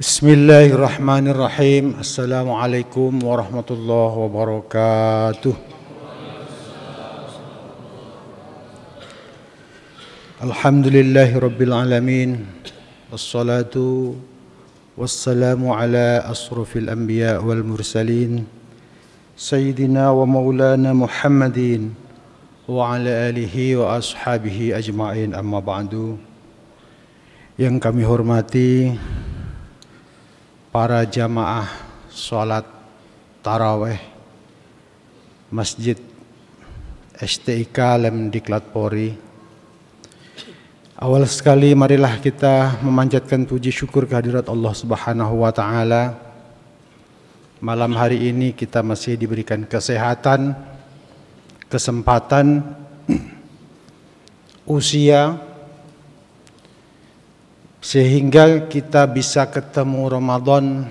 Bismillahirrahmanirrahim. Assalamualaikum warahmatullahi wabarakatuh. Alhamdulillahi rabbil alamin. Wassalatu wassalamu ala asrafil anbiya wal mursalin. Sayyidina wa maulana Muhammadin wa ala alihi wa ashabihi ajma'in amma ba'du. Yang kami hormati para jamaah sholat taraweh Masjid STIK Lem Diklat Polri. Awal sekali marilah kita memanjatkan puji syukur kehadirat Allah Subhanahu wa taala. Malam hari ini kita masih diberikan kesehatan, kesempatan, usia, sehingga kita bisa ketemu Ramadan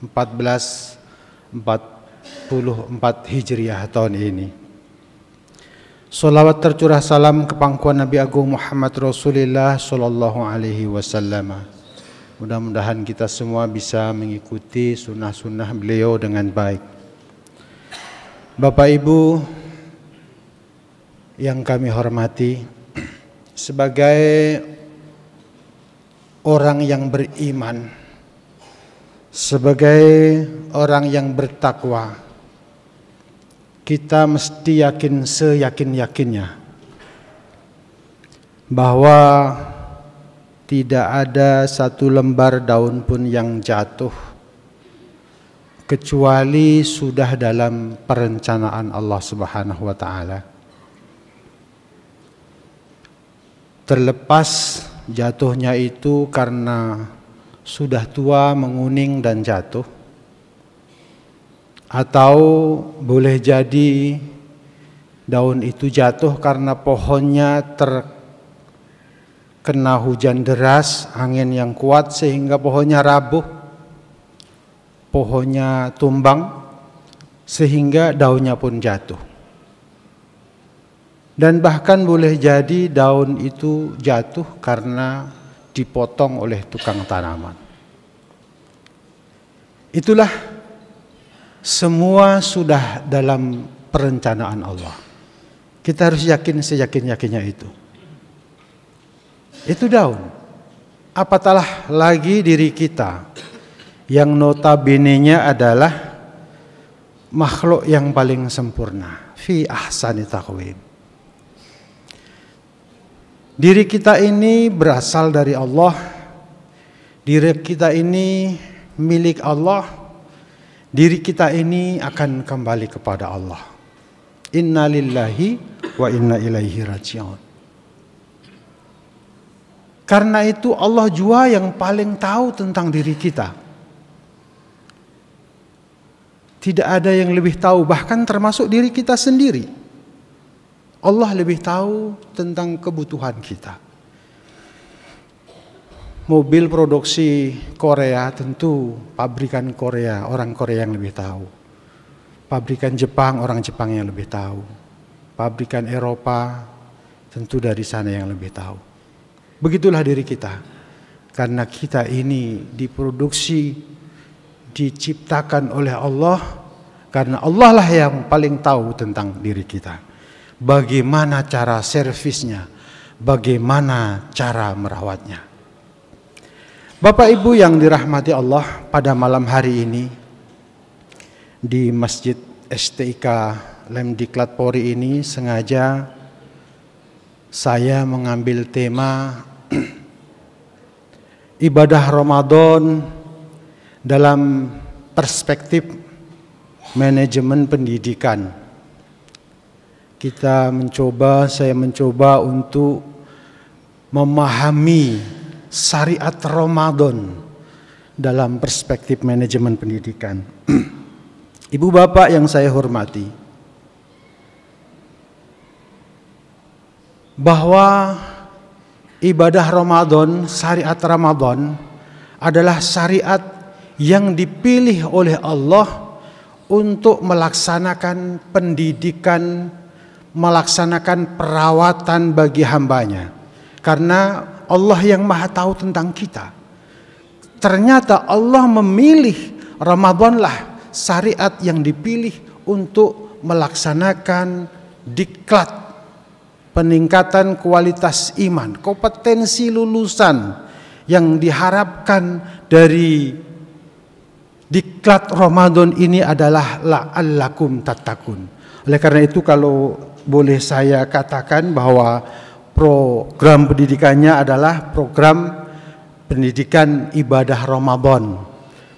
1444 Hijriah tahun ini. Salawat tercurah salam ke pangkuan Nabi Agung Muhammad Rasulullah Sallallahu Alaihi Wasallam. Mudah-mudahan kita semua bisa mengikuti sunnah-sunnah beliau dengan baik. Bapak Ibu yang kami hormati, sebagai orang yang beriman, sebagai orang yang bertakwa, kita mesti yakin seyakin-yakinnya bahwa tidak ada satu lembar daun pun yang jatuh kecuali sudah dalam perencanaan Allah Subhanahu wa taala. Terlepas Jatuhnya itu karena sudah tua menguning dan jatuh atau boleh jadi daun itu jatuh karena pohonnya terkena hujan deras, angin yang kuat sehingga pohonnya rapuh, pohonnya tumbang sehingga daunnya pun jatuh dan bahkan boleh jadi daun itu jatuh karena dipotong oleh tukang tanaman. Itulah semua sudah dalam perencanaan Allah. Kita harus yakin seyakin-yakinnya itu. Itu daun. Apatalah lagi diri kita yang notabene-nya adalah makhluk yang paling sempurna fi ahsani taqwim Diri kita ini berasal dari Allah. Diri kita ini milik Allah. Diri kita ini akan kembali kepada Allah. Inna lillahi wa inna ilaihi raji'un. Karena itu Allah jua yang paling tahu tentang diri kita. Tidak ada yang lebih tahu bahkan termasuk diri kita sendiri. Allah lebih tahu tentang kebutuhan kita. Mobil produksi Korea tentu pabrikan Korea, orang Korea yang lebih tahu. Pabrikan Jepang, orang Jepang yang lebih tahu. Pabrikan Eropa tentu dari sana yang lebih tahu. Begitulah diri kita. Karena kita ini diproduksi, diciptakan oleh Allah, karena Allah lah yang paling tahu tentang diri kita bagaimana cara servisnya, bagaimana cara merawatnya. Bapak Ibu yang dirahmati Allah pada malam hari ini di Masjid STIK Lemdiklat Polri ini sengaja saya mengambil tema ibadah Ramadan dalam perspektif manajemen pendidikan kita mencoba, saya mencoba untuk memahami syariat Ramadan dalam perspektif manajemen pendidikan. Ibu bapak yang saya hormati, bahwa ibadah Ramadan, syariat Ramadan adalah syariat yang dipilih oleh Allah untuk melaksanakan pendidikan melaksanakan perawatan bagi hambanya. Karena Allah yang maha tahu tentang kita. Ternyata Allah memilih Ramadanlah syariat yang dipilih untuk melaksanakan diklat peningkatan kualitas iman, kompetensi lulusan yang diharapkan dari diklat Ramadan ini adalah la'allakum tatakun. Oleh karena itu kalau boleh saya katakan bahwa program pendidikannya adalah program pendidikan ibadah Ramadan.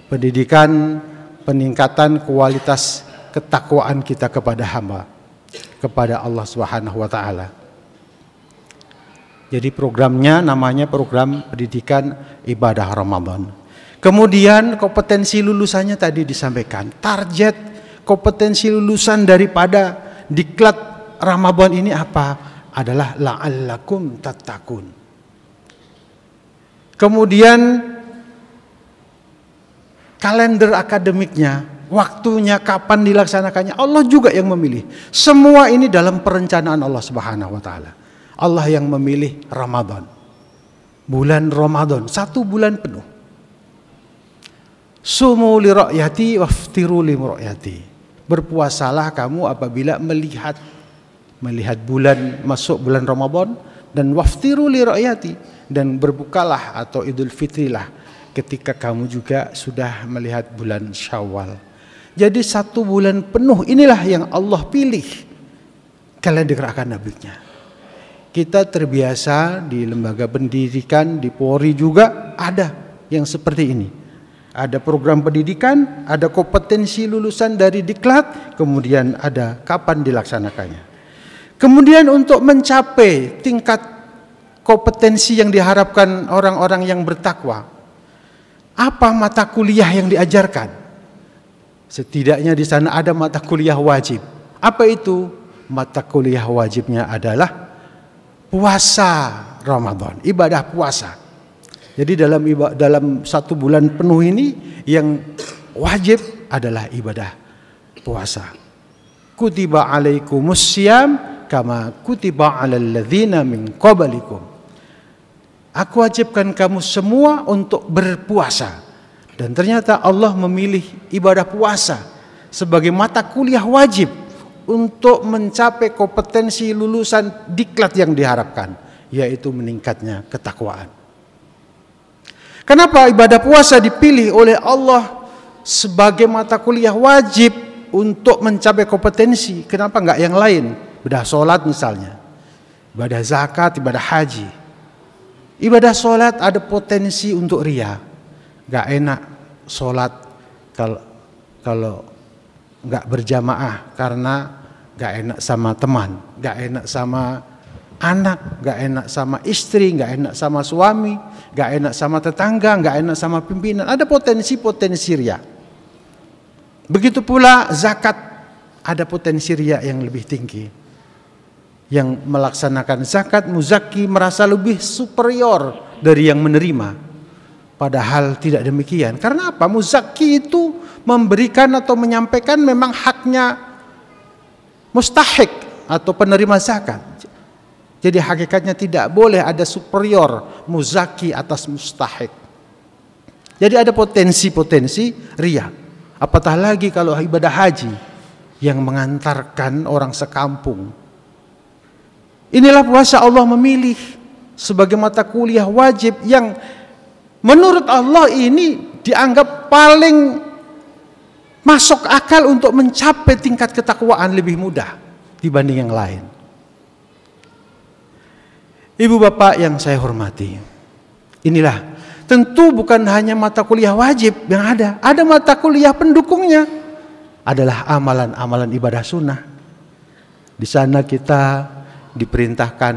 Pendidikan peningkatan kualitas ketakwaan kita kepada hamba, kepada Allah Subhanahu wa taala. Jadi programnya namanya program pendidikan ibadah Ramadan. Kemudian kompetensi lulusannya tadi disampaikan. Target kompetensi lulusan daripada diklat Ramadan ini apa? Adalah la'allakum tatakun. Kemudian kalender akademiknya, waktunya kapan dilaksanakannya Allah juga yang memilih. Semua ini dalam perencanaan Allah Subhanahu wa taala. Allah yang memilih Ramadan. Bulan Ramadan, satu bulan penuh. Sumu li ra'yati waftiru li Berpuasalah kamu apabila melihat melihat bulan masuk bulan Ramadan dan waftiru li ra'yati dan berbukalah atau Idul fitri lah ketika kamu juga sudah melihat bulan Syawal. Jadi satu bulan penuh inilah yang Allah pilih kalian digerakkan nabinya. Kita terbiasa di lembaga pendidikan, di Polri juga ada yang seperti ini. Ada program pendidikan, ada kompetensi lulusan dari diklat, kemudian ada kapan dilaksanakannya. Kemudian untuk mencapai tingkat kompetensi yang diharapkan orang-orang yang bertakwa, apa mata kuliah yang diajarkan? Setidaknya di sana ada mata kuliah wajib. Apa itu? Mata kuliah wajibnya adalah puasa Ramadan, ibadah puasa. Jadi dalam dalam satu bulan penuh ini yang wajib adalah ibadah puasa. Kutiba alaikumus siyam kama kutiba ala alladhina min qablikum. Aku wajibkan kamu semua untuk berpuasa. Dan ternyata Allah memilih ibadah puasa sebagai mata kuliah wajib untuk mencapai kompetensi lulusan diklat yang diharapkan, yaitu meningkatnya ketakwaan. Kenapa ibadah puasa dipilih oleh Allah sebagai mata kuliah wajib untuk mencapai kompetensi? Kenapa enggak yang lain? Ibadah sholat misalnya. Ibadah zakat, ibadah haji. Ibadah sholat ada potensi untuk ria. Gak enak sholat kalau kalau gak berjamaah karena gak enak sama teman, gak enak sama anak, gak enak sama istri, gak enak sama suami, gak enak sama tetangga, gak enak sama pimpinan. Ada potensi-potensi ria. Begitu pula zakat ada potensi ria yang lebih tinggi yang melaksanakan zakat muzaki merasa lebih superior dari yang menerima. Padahal tidak demikian. Karena apa? Muzaki itu memberikan atau menyampaikan memang haknya mustahik atau penerima zakat. Jadi hakikatnya tidak boleh ada superior muzaki atas mustahik. Jadi ada potensi-potensi ria. Apatah lagi kalau ibadah haji yang mengantarkan orang sekampung Inilah puasa Allah memilih sebagai mata kuliah wajib yang menurut Allah ini dianggap paling masuk akal untuk mencapai tingkat ketakwaan lebih mudah dibanding yang lain. Ibu bapak yang saya hormati, inilah tentu bukan hanya mata kuliah wajib yang ada, ada mata kuliah pendukungnya adalah amalan-amalan ibadah sunnah. Di sana kita diperintahkan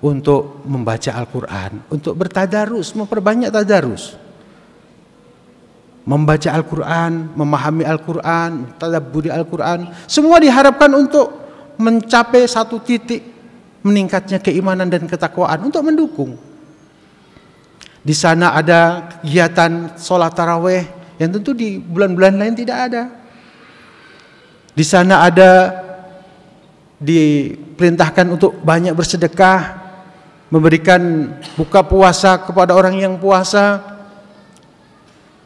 untuk membaca Al-Quran, untuk bertadarus, memperbanyak tadarus. Membaca Al-Quran, memahami Al-Quran, tadabburi Al-Quran, semua diharapkan untuk mencapai satu titik meningkatnya keimanan dan ketakwaan untuk mendukung. Di sana ada kegiatan sholat taraweh yang tentu di bulan-bulan lain tidak ada. Di sana ada diperintahkan untuk banyak bersedekah, memberikan buka puasa kepada orang yang puasa.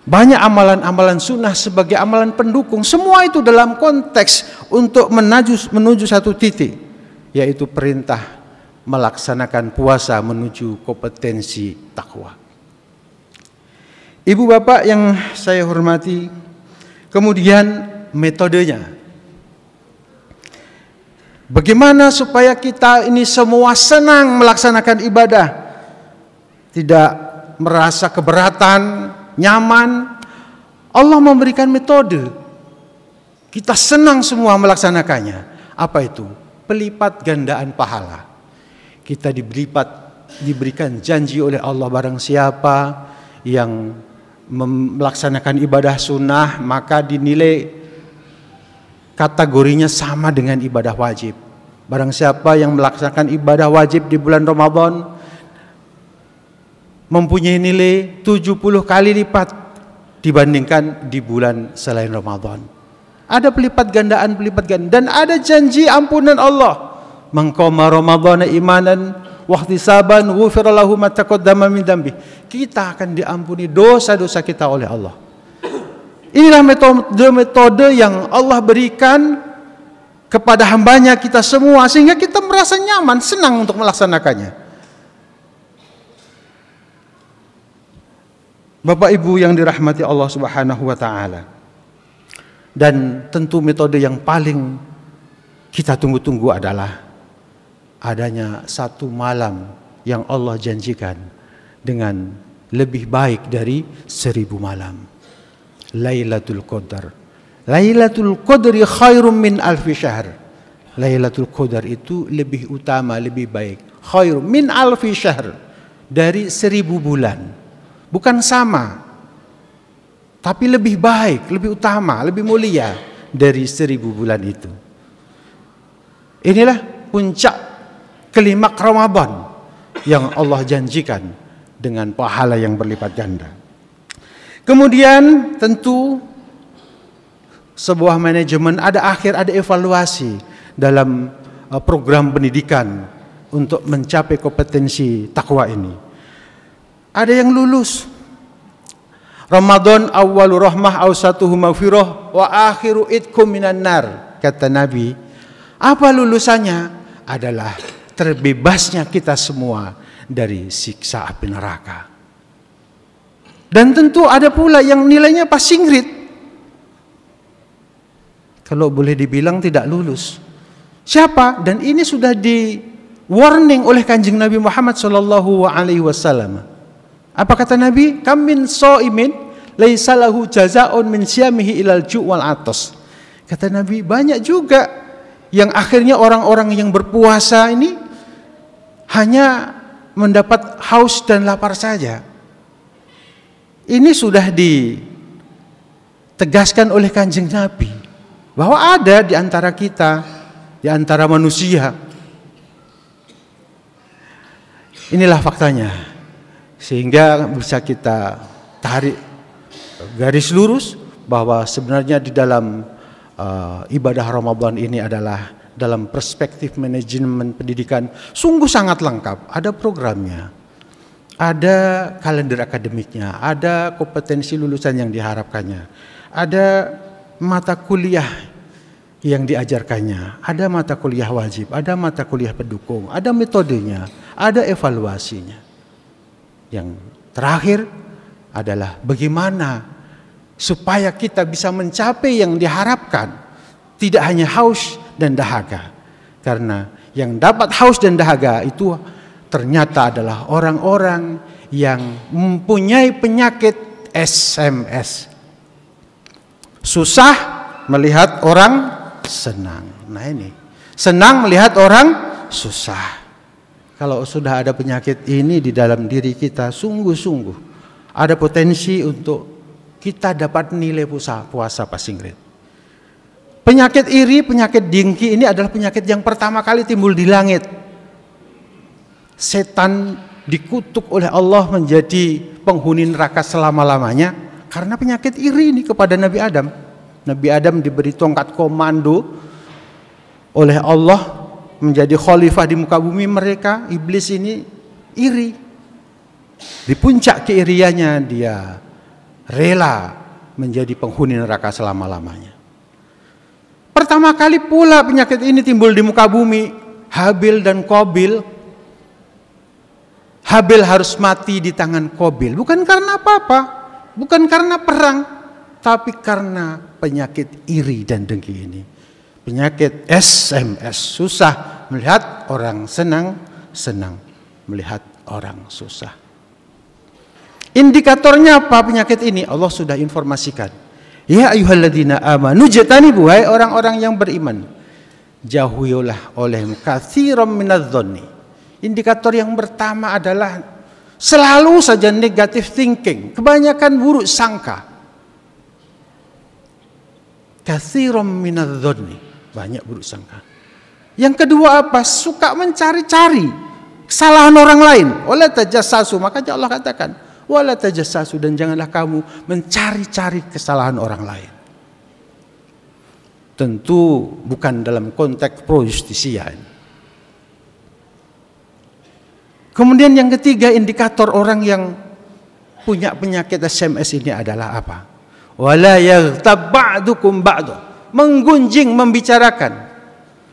Banyak amalan-amalan sunnah sebagai amalan pendukung. Semua itu dalam konteks untuk menuju, menuju satu titik. Yaitu perintah melaksanakan puasa menuju kompetensi takwa. Ibu bapak yang saya hormati, kemudian metodenya Bagaimana supaya kita ini semua senang melaksanakan ibadah, tidak merasa keberatan, nyaman? Allah memberikan metode. Kita senang semua melaksanakannya. Apa itu? Pelipat gandaan pahala. Kita diberipat diberikan janji oleh Allah barang siapa yang melaksanakan ibadah sunnah maka dinilai kategorinya sama dengan ibadah wajib. Barang siapa yang melaksanakan ibadah wajib di bulan Ramadan mempunyai nilai 70 kali lipat dibandingkan di bulan selain Ramadan. Ada pelipat gandaan, pelipat gandaan dan ada janji ampunan Allah. Mengkoma Ramadan imanan waktu saban ghufrallahu ma taqaddama min dambi. Kita akan diampuni dosa-dosa kita oleh Allah. Inilah metode-metode yang Allah berikan kepada hambanya kita semua sehingga kita merasa nyaman, senang untuk melaksanakannya. Bapak Ibu yang dirahmati Allah Subhanahu wa taala. Dan tentu metode yang paling kita tunggu-tunggu adalah adanya satu malam yang Allah janjikan dengan lebih baik dari seribu malam. Lailatul Qadar. Lailatul Qadri khairum min alfi syahr. Lailatul Qadar itu lebih utama, lebih baik. Khairum min alfi syahr. Dari seribu bulan. Bukan sama. Tapi lebih baik, lebih utama, lebih mulia dari seribu bulan itu. Inilah puncak kelima Ramadan yang Allah janjikan dengan pahala yang berlipat ganda. Kemudian tentu sebuah manajemen ada akhir ada evaluasi dalam uh, program pendidikan untuk mencapai kompetensi takwa ini. Ada yang lulus. Ramadan awalu rahmah awsatuhu maghfirah wa akhiru itkum minan nar kata Nabi. Apa lulusannya? Adalah terbebasnya kita semua dari siksa api neraka. Dan tentu ada pula yang nilainya passing grade. Kalau boleh dibilang tidak lulus. Siapa? Dan ini sudah di warning oleh kanjeng Nabi Muhammad Shallallahu Alaihi Wasallam. Apa kata Nabi? Kamin soimin leisalahu jazaun min syamihi ilal ju'wal atas. Kata Nabi banyak juga yang akhirnya orang-orang yang berpuasa ini hanya mendapat haus dan lapar saja. Ini sudah ditegaskan oleh kanjeng Nabi bahwa ada di antara kita, di antara manusia. Inilah faktanya. Sehingga bisa kita tarik garis lurus bahwa sebenarnya di dalam uh, ibadah Ramadan ini adalah dalam perspektif manajemen pendidikan sungguh sangat lengkap, ada programnya ada kalender akademiknya, ada kompetensi lulusan yang diharapkannya, ada mata kuliah yang diajarkannya, ada mata kuliah wajib, ada mata kuliah pendukung, ada metodenya, ada evaluasinya. Yang terakhir adalah bagaimana supaya kita bisa mencapai yang diharapkan, tidak hanya haus dan dahaga. Karena yang dapat haus dan dahaga itu ternyata adalah orang-orang yang mempunyai penyakit SMS. Susah melihat orang senang. Nah ini, senang melihat orang susah. Kalau sudah ada penyakit ini di dalam diri kita sungguh-sungguh ada potensi untuk kita dapat nilai puasa puasa Pak Penyakit iri, penyakit dengki ini adalah penyakit yang pertama kali timbul di langit setan dikutuk oleh Allah menjadi penghuni neraka selama-lamanya karena penyakit iri ini kepada Nabi Adam. Nabi Adam diberi tongkat komando oleh Allah menjadi khalifah di muka bumi mereka, iblis ini iri. Di puncak keiriannya dia rela menjadi penghuni neraka selama-lamanya. Pertama kali pula penyakit ini timbul di muka bumi, Habil dan Kobil Habil harus mati di tangan Kobil bukan karena apa-apa, bukan karena perang, tapi karena penyakit iri dan dengki ini. Penyakit SMS susah melihat orang senang, senang melihat orang susah. Indikatornya apa penyakit ini? Allah sudah informasikan. Ya ayuhalladzina amanu jatani buhai orang-orang yang beriman. Jauhilah oleh kathiram minadzoni Indikator yang pertama adalah selalu saja negatif thinking, kebanyakan buruk sangka. Kathirum minadzoni, banyak buruk sangka. Yang kedua apa? Suka mencari-cari kesalahan orang lain. Oleh tajasasu, maka Allah katakan, wala tajasasu dan janganlah kamu mencari-cari kesalahan orang lain. Tentu bukan dalam konteks pro justisia ini. Kemudian yang ketiga indikator orang yang punya penyakit SMS ini adalah apa? Wala yaghtab ba'dukum ba'du. Menggunjing, membicarakan.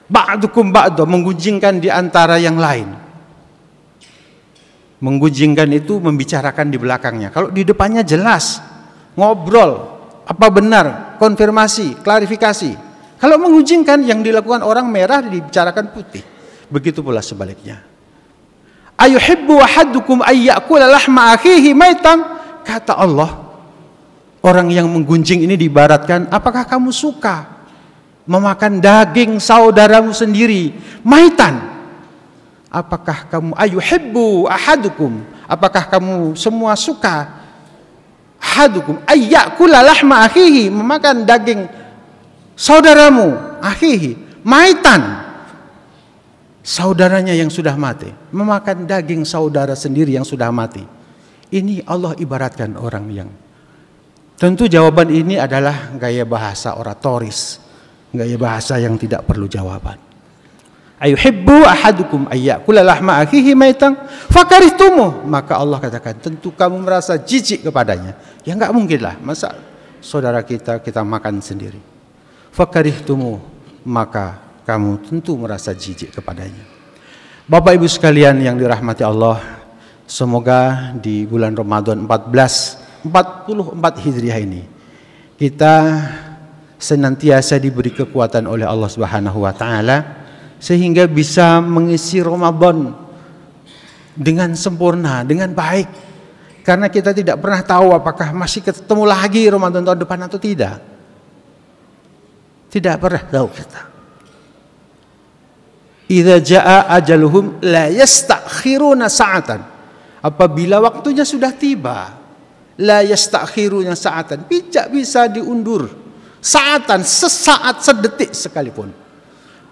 Ba'dukum ba'du, menggunjingkan di antara yang lain. Menggunjingkan itu membicarakan di belakangnya. Kalau di depannya jelas, ngobrol, apa benar, konfirmasi, klarifikasi. Kalau menggunjingkan yang dilakukan orang merah dibicarakan putih. Begitu pula sebaliknya ayuhibbu wahadukum ayyakula lahma akhihi maitan kata Allah orang yang menggunjing ini diibaratkan apakah kamu suka memakan daging saudaramu sendiri maitan apakah kamu ayuhibbu ahadukum apakah kamu semua suka ahadukum ayyakula lahma akhihi memakan daging saudaramu akhihi maitan saudaranya yang sudah mati, memakan daging saudara sendiri yang sudah mati. Ini Allah ibaratkan orang yang tentu jawaban ini adalah gaya bahasa oratoris, gaya bahasa yang tidak perlu jawaban. Ayuhibbu ahadukum ayyakula lahma akhihi maitang fakarihtumu. Maka Allah katakan, tentu kamu merasa jijik kepadanya. Ya enggak mungkin lah, masa saudara kita kita makan sendiri. Fakarihtumu, maka kamu tentu merasa jijik kepadanya. Bapak Ibu sekalian yang dirahmati Allah, semoga di bulan Ramadan 14 44 Hijriah ini kita senantiasa diberi kekuatan oleh Allah Subhanahu wa taala sehingga bisa mengisi Ramadan dengan sempurna, dengan baik. Karena kita tidak pernah tahu apakah masih ketemu lagi Ramadan tahun depan atau tidak. Tidak pernah tahu kita idza jaa ajaluhum la yastakhiruna sa'atan. Apabila waktunya sudah tiba, la yastakhiruna sa'atan. Tidak bisa diundur. Saatan, sesaat, sedetik sekalipun.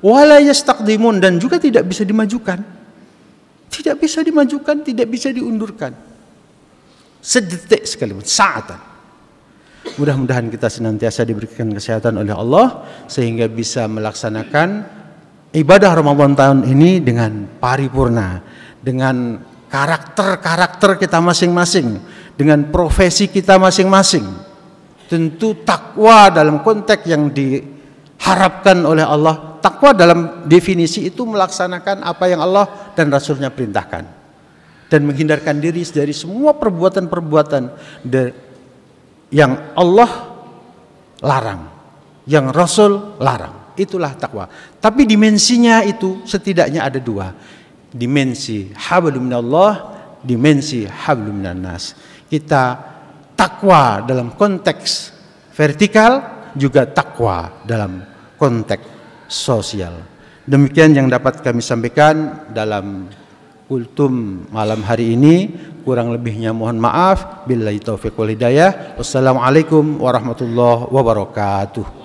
Wala yastaqdimun dan juga tidak bisa dimajukan. Tidak bisa dimajukan, tidak bisa diundurkan. Sedetik sekalipun, saatan. Mudah-mudahan kita senantiasa diberikan kesehatan oleh Allah sehingga bisa melaksanakan ibadah Ramadan tahun ini dengan paripurna, dengan karakter-karakter kita masing-masing, dengan profesi kita masing-masing. Tentu takwa dalam konteks yang diharapkan oleh Allah, takwa dalam definisi itu melaksanakan apa yang Allah dan Rasulnya perintahkan dan menghindarkan diri dari semua perbuatan-perbuatan yang Allah larang, yang Rasul larang itulah takwa. Tapi dimensinya itu setidaknya ada dua. Dimensi hablum minallah, dimensi hablum minannas. Kita takwa dalam konteks vertikal juga takwa dalam konteks sosial. Demikian yang dapat kami sampaikan dalam kultum malam hari ini. Kurang lebihnya mohon maaf. Bila itu wal hidayah. Wassalamualaikum warahmatullahi wabarakatuh.